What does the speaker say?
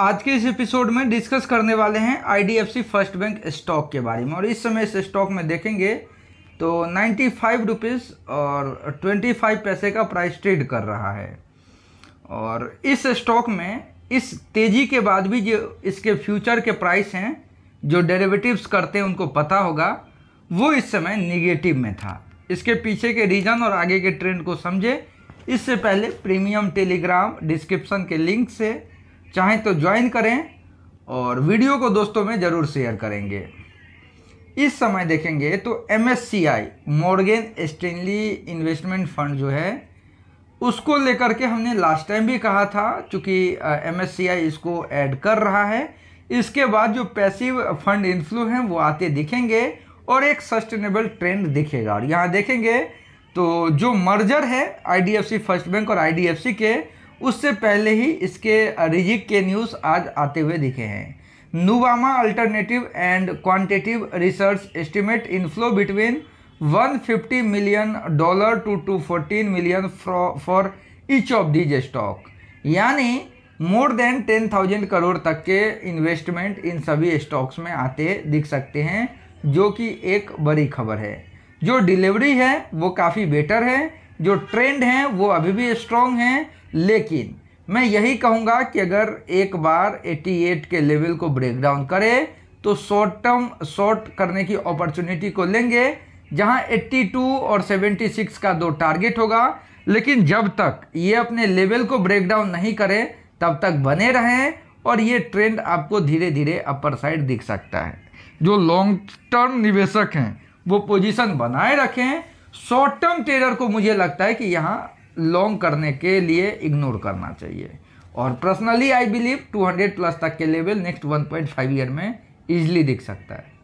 आज के इस एपिसोड में डिस्कस करने वाले हैं आईडीएफसी फर्स्ट बैंक स्टॉक के बारे में और इस समय इस स्टॉक में देखेंगे तो नाइन्टी फाइव रुपीज़ और ट्वेंटी फाइव पैसे का प्राइस ट्रेड कर रहा है और इस स्टॉक में इस तेज़ी के बाद भी जो इसके फ्यूचर के प्राइस हैं जो डेरिवेटिव्स करते हैं उनको पता होगा वो इस समय निगेटिव में था इसके पीछे के रीज़न और आगे के ट्रेंड को समझे इससे पहले प्रीमियम टेलीग्राम डिस्क्रिप्शन के लिंक से चाहें तो ज्वाइन करें और वीडियो को दोस्तों में ज़रूर शेयर करेंगे इस समय देखेंगे तो M S C I Morgan Stanley investment fund जो है उसको लेकर के हमने लास्ट टाइम भी कहा था चूँकि एम एस सी आई इसको ऐड कर रहा है इसके बाद जो पैसिव फंड इन्फ्लो हैं वो आते दिखेंगे और एक सस्टेनेबल ट्रेंड दिखेगा और यहाँ देखेंगे तो जो मर्जर है I D F C first bank और आई डी एफ सी के उससे पहले ही इसके रिजिक के न्यूज़ आज आते हुए दिखे हैं Nuvama alternative and quantitative research estimate inflow between 150 million dollar to two fourteen million for each of these stock यानी मोर देन 10,000 करोड़ तक के इन्वेस्टमेंट इन सभी स्टॉक्स में आते दिख सकते हैं जो कि एक बड़ी खबर है जो डिलीवरी है वो काफ़ी बेटर है जो ट्रेंड है वो अभी भी स्ट्रॉन्ग है लेकिन मैं यही कहूँगा कि अगर एक बार 88 के लेवल को ब्रेक डाउन करे तो शॉर्ट टर्म शॉर्ट करने की अपॉर्चुनिटी को लेंगे जहां 82 और 76 का दो टारगेट होगा लेकिन जब तक ये अपने लेवल को ब्रेक डाउन नहीं करें तब तक बने रहें और ये ट्रेंड आपको धीरे धीरे अपर साइड दिख सकता है जो लॉन्ग टर्म निवेशक हैं वो पोजीशन बनाए रखें शॉर्ट टर्म ट्रेडर को मुझे लगता है कि यहाँ लॉन्ग करने के लिए इग्नोर करना चाहिए और पर्सनली आई बिलीव 200 प्लस तक के लेवल नेक्स्ट 1.5 ईयर में इजीली दिख सकता है